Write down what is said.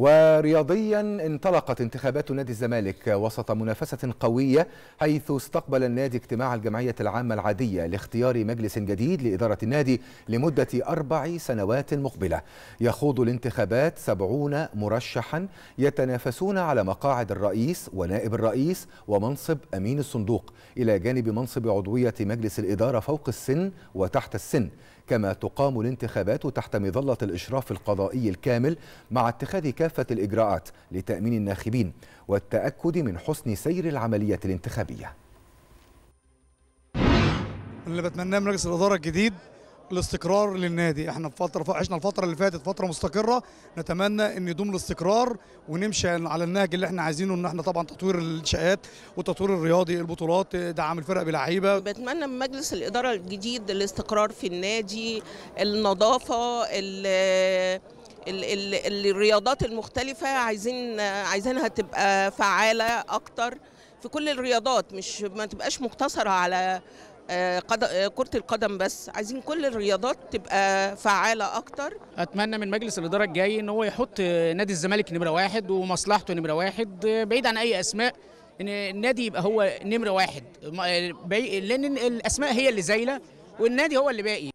ورياضيا انطلقت انتخابات نادي الزمالك وسط منافسة قوية حيث استقبل النادي اجتماع الجمعية العامة العادية لاختيار مجلس جديد لإدارة النادي لمدة أربع سنوات مقبلة يخوض الانتخابات سبعون مرشحا يتنافسون على مقاعد الرئيس ونائب الرئيس ومنصب أمين الصندوق إلى جانب منصب عضوية مجلس الإدارة فوق السن وتحت السن كما تقام الانتخابات تحت مظلة الإشراف القضائي الكامل مع اتخاذ كافة الإجراءات لتأمين الناخبين والتأكد من حسن سير العملية الانتخابية اللي بتمناه من رئيس الإدارة الجديد الاستقرار للنادي احنا في فتره عشنا الفتره اللي فاتت فتره مستقره نتمنى ان يدوم الاستقرار ونمشي على النهج اللي احنا عايزينه ان احنا طبعا تطوير الانشاءات والتطوير الرياضي البطولات دعم الفرق بلعيبه بتمنى من مجلس الاداره الجديد الاستقرار في النادي النظافه ال الرياضات المختلفه عايزين عايزينها تبقى فعاله اكتر في كل الرياضات مش ما تبقاش مقتصره على آه، آه، كره القدم بس عايزين كل الرياضات تبقى فعاله اكتر اتمنى من مجلس الاداره الجاي ان هو يحط نادي الزمالك نمره واحد ومصلحته نمره واحد بعيد عن اي اسماء ان النادي يبقى هو نمره واحد آه، لان الاسماء هي اللي زايله والنادي هو اللي باقي